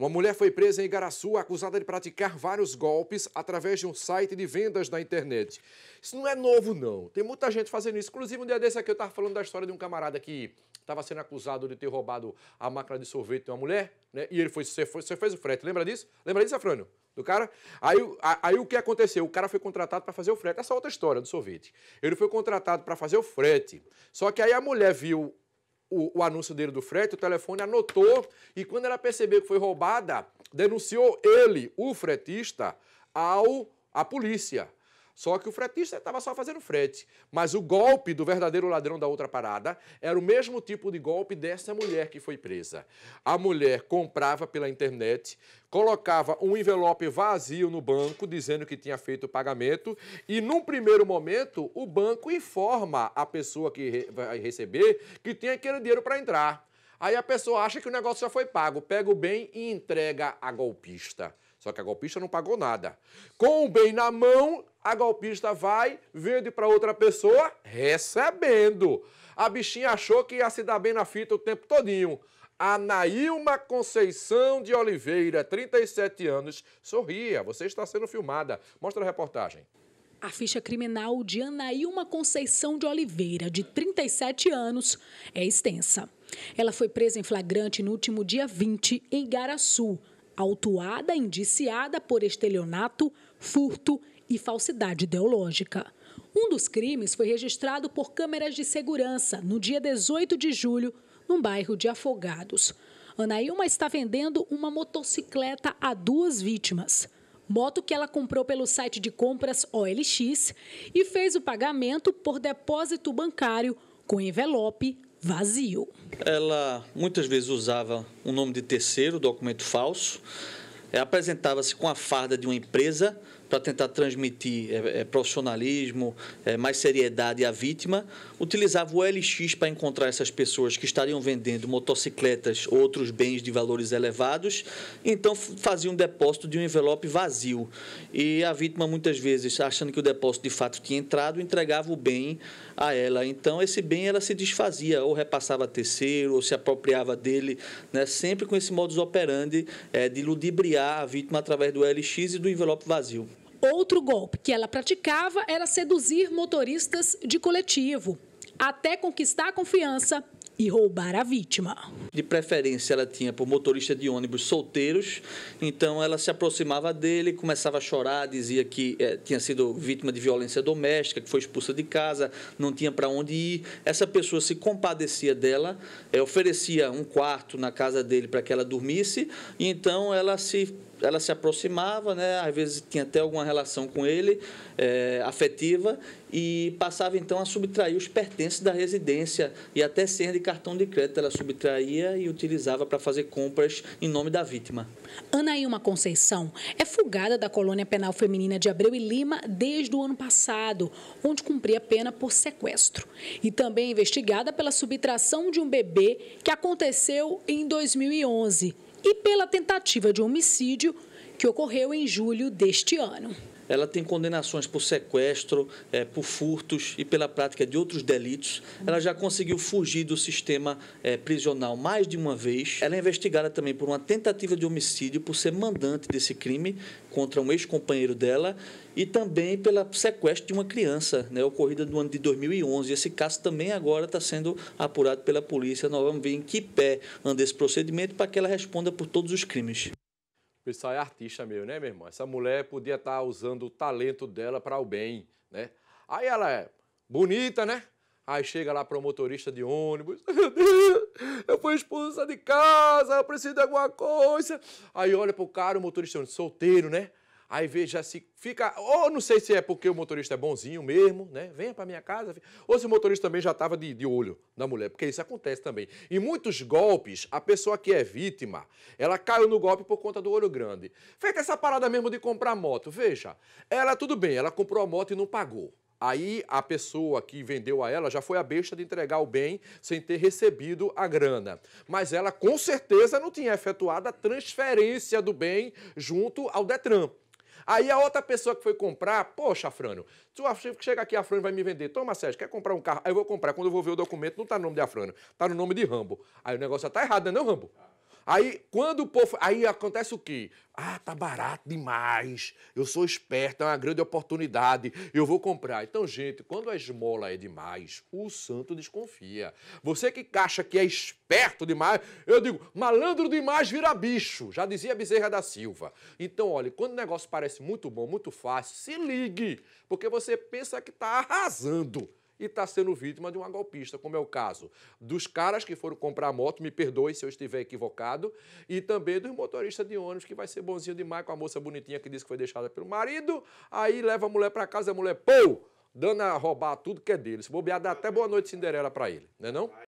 Uma mulher foi presa em Igaraçu acusada de praticar vários golpes através de um site de vendas na internet. Isso não é novo, não. Tem muita gente fazendo isso. Inclusive, um dia desse aqui eu estava falando da história de um camarada que estava sendo acusado de ter roubado a máquina de sorvete de uma mulher, né? E ele foi, você, foi, você fez o frete, lembra disso? Lembra disso, Afrânio? do cara. Aí, aí o que aconteceu? O cara foi contratado para fazer o frete. Essa é outra história do sorvete. Ele foi contratado para fazer o frete. Só que aí a mulher viu o, o anúncio dele do frete, o telefone anotou e quando ela percebeu que foi roubada, denunciou ele, o fretista, ao a polícia. Só que o fretista estava só fazendo frete. Mas o golpe do verdadeiro ladrão da outra parada era o mesmo tipo de golpe dessa mulher que foi presa. A mulher comprava pela internet, colocava um envelope vazio no banco dizendo que tinha feito o pagamento e num primeiro momento o banco informa a pessoa que vai receber que tem aquele dinheiro para entrar. Aí a pessoa acha que o negócio já foi pago, pega o bem e entrega a golpista. Só que a golpista não pagou nada. Com o bem na mão, a golpista vai, vende para outra pessoa, recebendo. A bichinha achou que ia se dar bem na fita o tempo todinho. Anaílma Conceição de Oliveira, 37 anos, sorria, você está sendo filmada. Mostra a reportagem. A ficha criminal de Anaílma Conceição de Oliveira, de 37 anos, é extensa. Ela foi presa em flagrante no último dia 20, em Garaçu, autuada indiciada por estelionato, furto e falsidade ideológica. Um dos crimes foi registrado por câmeras de segurança no dia 18 de julho, no bairro de Afogados. Anaílma está vendendo uma motocicleta a duas vítimas. Moto que ela comprou pelo site de compras OLX e fez o pagamento por depósito bancário com envelope vazio. Ela muitas vezes usava o um nome de terceiro, documento falso, apresentava-se com a farda de uma empresa para tentar transmitir é, é, profissionalismo, é, mais seriedade à vítima, utilizava o LX para encontrar essas pessoas que estariam vendendo motocicletas ou outros bens de valores elevados, então fazia um depósito de um envelope vazio. E a vítima, muitas vezes, achando que o depósito de fato tinha entrado, entregava o bem a ela. Então, esse bem ela se desfazia, ou repassava a terceiro, ou se apropriava dele, né? sempre com esse modus operandi é, de ludibriar a vítima através do LX e do envelope vazio. Outro golpe que ela praticava era seduzir motoristas de coletivo, até conquistar a confiança e roubar a vítima. De preferência, ela tinha por motorista de ônibus solteiros, então ela se aproximava dele, começava a chorar, dizia que é, tinha sido vítima de violência doméstica, que foi expulsa de casa, não tinha para onde ir. Essa pessoa se compadecia dela, é, oferecia um quarto na casa dele para que ela dormisse, e então ela se ela se aproximava, né? às vezes tinha até alguma relação com ele, é, afetiva, e passava então a subtrair os pertences da residência e até sendo de cartão de crédito ela subtraía e utilizava para fazer compras em nome da vítima. Anaíma Conceição é fugada da colônia penal feminina de Abreu e Lima desde o ano passado, onde cumpria pena por sequestro. E também é investigada pela subtração de um bebê que aconteceu em 2011 e pela tentativa de homicídio que ocorreu em julho deste ano ela tem condenações por sequestro, é, por furtos e pela prática de outros delitos. Ela já conseguiu fugir do sistema é, prisional mais de uma vez. Ela é investigada também por uma tentativa de homicídio, por ser mandante desse crime contra um ex-companheiro dela e também pela sequestro de uma criança, né, ocorrida no ano de 2011. Esse caso também agora está sendo apurado pela polícia. Nós vamos ver em que pé anda esse procedimento para que ela responda por todos os crimes pessoal é artista mesmo, né, meu irmão? Essa mulher podia estar tá usando o talento dela para o bem, né? Aí ela é bonita, né? Aí chega lá para o motorista de ônibus. eu fui expulsa de casa, eu preciso de alguma coisa. Aí olha para o cara, o motorista solteiro, né? Aí veja se fica. Ou não sei se é porque o motorista é bonzinho mesmo, né? Venha para minha casa. Ou se o motorista também já estava de, de olho na mulher, porque isso acontece também. Em muitos golpes, a pessoa que é vítima, ela caiu no golpe por conta do olho grande. Feita essa parada mesmo de comprar moto, veja. Ela, tudo bem, ela comprou a moto e não pagou. Aí a pessoa que vendeu a ela já foi a besta de entregar o bem sem ter recebido a grana. Mas ela com certeza não tinha efetuado a transferência do bem junto ao Detran. Aí a outra pessoa que foi comprar, poxa, Frano, se o Afrânio chega aqui, a Afrânio vai me vender. Toma, Sérgio, quer comprar um carro? Aí eu vou comprar. Quando eu vou ver o documento, não tá no nome de Afrânio, tá no nome de Rambo. Aí o negócio já tá errado, não é não, Rambo? Aí, quando o povo. Aí acontece o quê? Ah, tá barato demais. Eu sou esperto, é uma grande oportunidade. Eu vou comprar. Então, gente, quando a esmola é demais, o santo desconfia. Você que acha que é esperto demais, eu digo, malandro demais vira bicho. Já dizia Bezerra da Silva. Então, olha, quando o negócio parece muito bom, muito fácil, se ligue, porque você pensa que tá arrasando e está sendo vítima de uma golpista, como é o caso dos caras que foram comprar a moto, me perdoe se eu estiver equivocado, e também dos motoristas de ônibus que vai ser bonzinho demais com a moça bonitinha que disse que foi deixada pelo marido, aí leva a mulher para casa, a mulher, pô, dando a roubar tudo que é dele. Se bobear, dá até boa noite Cinderela para ele, né não é não?